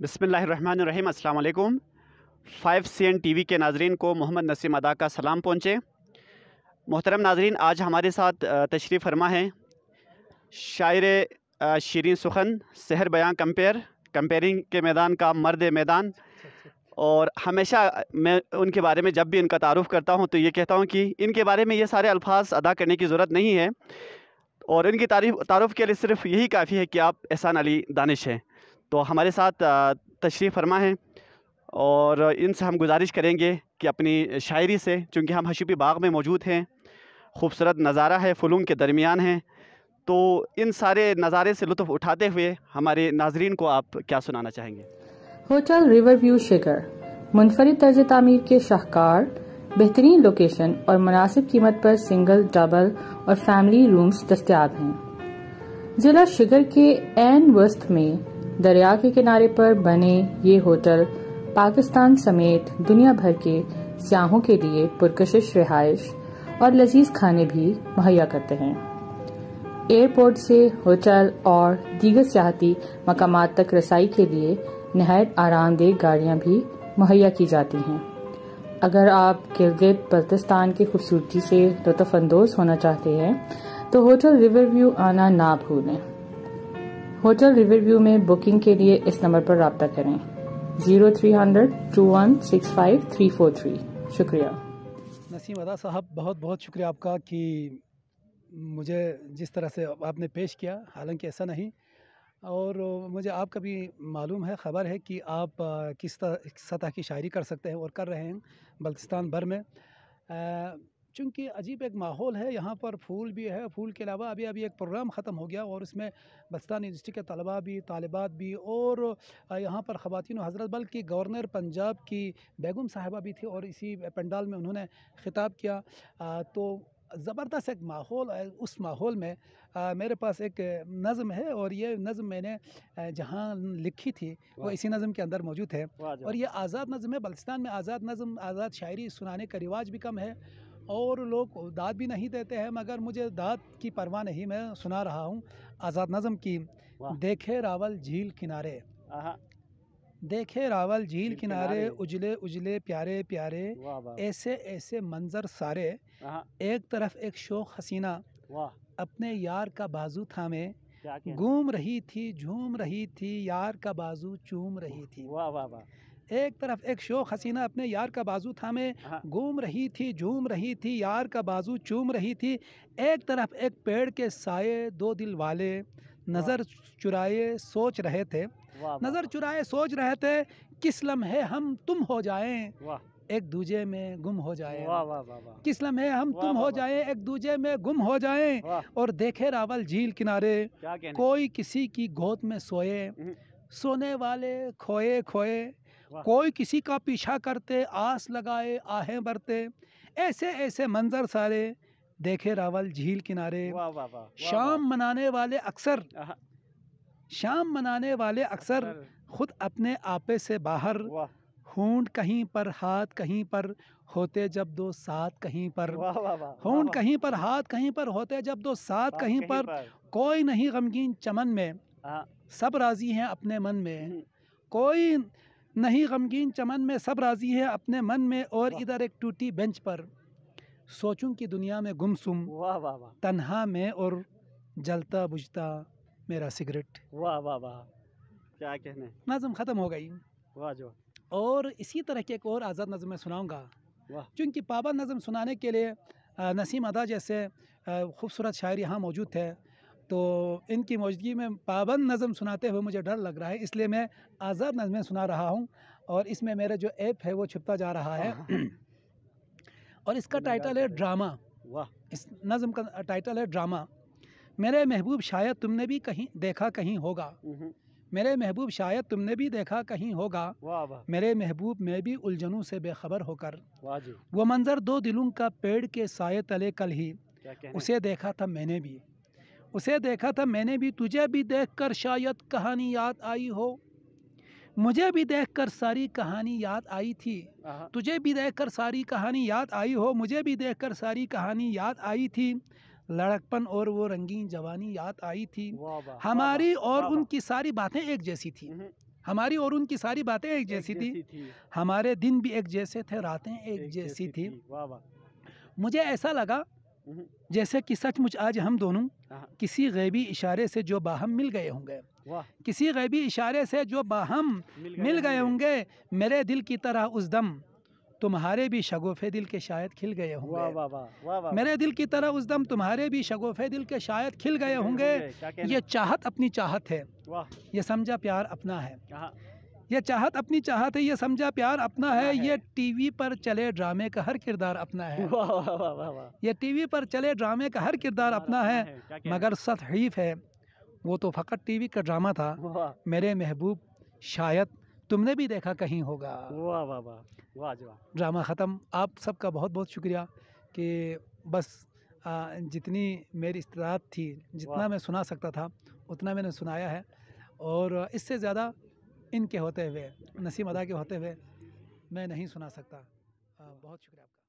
बसमीम् अल्लाम five C N T V के नाजरन को मोहम्मद नसीम अदा का सलाम पहुँचे मोहतरम नाजरन आज हमारे साथ तशरीफ़ फरमा है शायर शरीन सुखन सहर बयाँ कम्पेयर कम्पेयरिंग के मैदान का मर्द मैदान और हमेशा मैं उनके बारे में जब भी इनका तारुफ़ करता हूँ तो ये कहता हूँ कि इनके बारे में ये सारे अल्फाज अदा करने की ज़रूरत नहीं है और इनकी तारीफ तारुफ़ के लिए सिर्फ यही काफ़ी है कि आप एहसान अली दानिश हैं तो हमारे साथ तशरीफ़ फरमा है और इनसे हम गुजारिश करेंगे कि अपनी शायरी से चूँकि हम हशीपी बाग में मौजूद हैं खूबसूरत नज़ारा है फ़लूम के दरमियान है तो इन सारे नज़ारे से लुत्फ़ उठाते हुए हमारे नाजरीन को आप क्या सुनाना चाहेंगे होटल रिवर व्यू शेगर मुनफरद तर्ज तमीर के शाहकार बेहतरीन लोकेशन और मुनासिब कीमत पर सिंगल डबल और फैमिली रूम्स दस्तियाब हैं ज़िला शिगर के एन वस्त में दरिया के किनारे पर बने ये होटल पाकिस्तान समेत दुनिया भर के सयाहों के लिए पुरकशिश रिहाइश और लजीज खाने भी मुहैया करते हैं एयरपोर्ट से होटल और दीगर सियाती मकाम तक रसाई के लिए नहायत आरामदेह गाड़ियां भी मुहैया की जाती हैं अगर आप गिलगित बल्तिस्तान की खूबसूरती से लुफानंदोज होना चाहते हैं तो होटल रिवर व्यू आना ना भूलें होटल रिवर व्यू में बुकिंग के लिए इस नंबर पर रबता करें zero three hundred two one six five three four three शुक्रिया नसीम अदा साहब बहुत बहुत शुक्रिया आपका कि मुझे जिस तरह से आपने पेश किया हालांकि ऐसा नहीं और मुझे आपका भी मालूम है ख़बर है कि आप किस सतह की शायरी कर सकते हैं और कर रहे हैं बल्तिस्तान भर में आ, चूँकि अजीब एक माहौल है यहाँ पर फूल भी है फूल के अलावा अभी अभी एक प्रोग्राम ख़त्म हो गया और उसमें बस्तान यूनिवर्सिटी के तलबा भी तालबात भी और यहाँ पर ख़वान हज़रत बल्कि गवर्नर पंजाब की बेगम साहबा भी थी और इसी पंडाल में उन्होंने ख़िताब किया तो ज़बरदस्त एक माहौल उस माहौल में आ, मेरे पास एक नज़म है और ये नज़म मैंने जहाँ लिखी थी वो इसी नज़म के अंदर मौजूद है और ये आज़ाद नज़म है बल्चिस्तान में आज़ाद नज़म आज़ाद शायरी सुनाने का रिवाज भी कम है और लोग दाद भी नहीं देते हैं मगर मुझे दाद की परवाह नहीं मैं सुना रहा हूँ आज़ाद नज़म की देखे रावल झील किनारे देखे रावल झील किनारे उजले उजले प्यारे प्यारे ऐसे ऐसे मंजर सारे एक तरफ एक शोक हसीना अपने यार का बाजू थामे घूम रही थी झूम रही थी यार का बाजू चूम रही थी वाह वाह वाह एक तरफ एक शोख हसीना अपने यार का बाजू थामे हाँ। घूम रही थी झूम रही थी यार का बाजू चूम रही थी एक तरफ एक पेड़ के साए दो दिल वाले नज़र चुराए सोच रहे थे नज़र चुराए सोच रहे थे किस लम्हे हम तुम हो जाएं एक दूजे में गुम हो जाए किस लम्हे हम तुम हो जाए एक दूजे में गुम हो जाए और देखे रावल झील किनारे कोई किसी की गोद में सोए हम्म। सोने वाले खोए खोए कोई किसी का पीछा करते आस लगाए आहें बरते ऐसे ऐसे मंजर सारे देखे रावल झील किनारे वा, वा, वा, शाम मनाने वाले अक्सर हाँ। शाम मनाने वाले अक्सर खुद अपने आपे से बाहर होंड कहीं पर हाथ कहीं पर होते जब दो साथ कहीं पर होंड कहीं पर हाथ कहीं पर होते जब दो साथ कहीं पर कोई नहीं गमगीन चमन में हाँ। सब राजी हैं अपने मन में हम्म। कोई नहीं गमगीन चमन में सब राज़ी है अपने मन में और इधर एक टूटी बेंच पर सोचूं कि दुनिया में गुमसुम वाह वाह वाह तन्हा में और जलता बुझता मेरा सिगरेट वाह वाह वाह क्या कहने नज़म ख़त्म हो गई वाह जो और इसी तरह के एक और आज़ाद नज़म मैं सुनाऊँगा चूँकि पाबा नज़म सुनाने के लिए नसीम अदा जैसे खूबसूरत शायर यहाँ मौजूद थे तो इनकी मौजूदगी में पाबंद नज़म सुनाते हुए मुझे डर लग रहा है इसलिए मैं आज़ाद नज़में सुना रहा हूँ और इसमें मेरा जो ऐप है वो छिपता जा रहा है हाँ, हाँ। और इसका टाइटल है ड्रामा वाह इस नज़म का टाइटल है ड्रामा मेरे महबूब शायद तुमने भी कहीं देखा कहीं होगा हम्म, हम्म। मेरे महबूब शायद तुमने भी देखा कहीं होगा मेरे महबूब मैं भी उलझनों से बेखबर होकर वो मंज़र दो दिलों का पेड़ के साय तले कल ही उसे देखा था मैंने भी उसे देखा था मैंने भी तुझे भी देखकर शायद कहानी याद आई हो मुझे भी देखकर सारी कहानी याद आई थी तुझे भी देखकर सारी कहानी याद आई हो मुझे भी देखकर सारी कहानी याद आई थी लड़कपन और वो रंगीन जवानी याद आई थी हमारी और उनकी सारी बातें एक जैसी थी हमारी और उनकी सारी बातें एक जैसी थी हमारे दिन भी एक जैसे थे रातें एक जैसी थी मुझे ऐसा लगा हम्म। जैसे कि सचमुच आज हम दोनों किसी गैबी इशारे से जो बाहम मिल गए होंगे किसी गैबी इशारे से जो बाहम मिल गए, होंगे मेरे दिल की तरह उस दम तुम्हारे भी शगोफे दिल के शायद खिल गए होंगे मेरे दिल की तरह उस दम तुम्हारे भी शगोफे दिल के शायद खिल गए होंगे ये चाहत अपनी चाहत है ये समझा प्यार अपना है हाँ। ये चाहत अपनी चाहत है ये समझा प्यार अपना है, ये टीवी पर चले ड्रामे का हर किरदार अपना है ये टीवी पर चले ड्रामे का हर किरदार अपना है मगर सतहीफ है वो तो फ़कत टीवी का ड्रामा था मेरे महबूब शायद तुमने भी देखा कहीं होगा ड्रामा ख़त्म आप सबका बहुत बहुत शुक्रिया कि बस आ, जितनी मेरी इस्तात थी जितना मैं सुना सकता था उतना मैंने सुनाया है और इससे ज़्यादा इनके होते हुए नसीम अदा के होते हुए मैं नहीं सुना सकता बहुत शुक्रिया आपका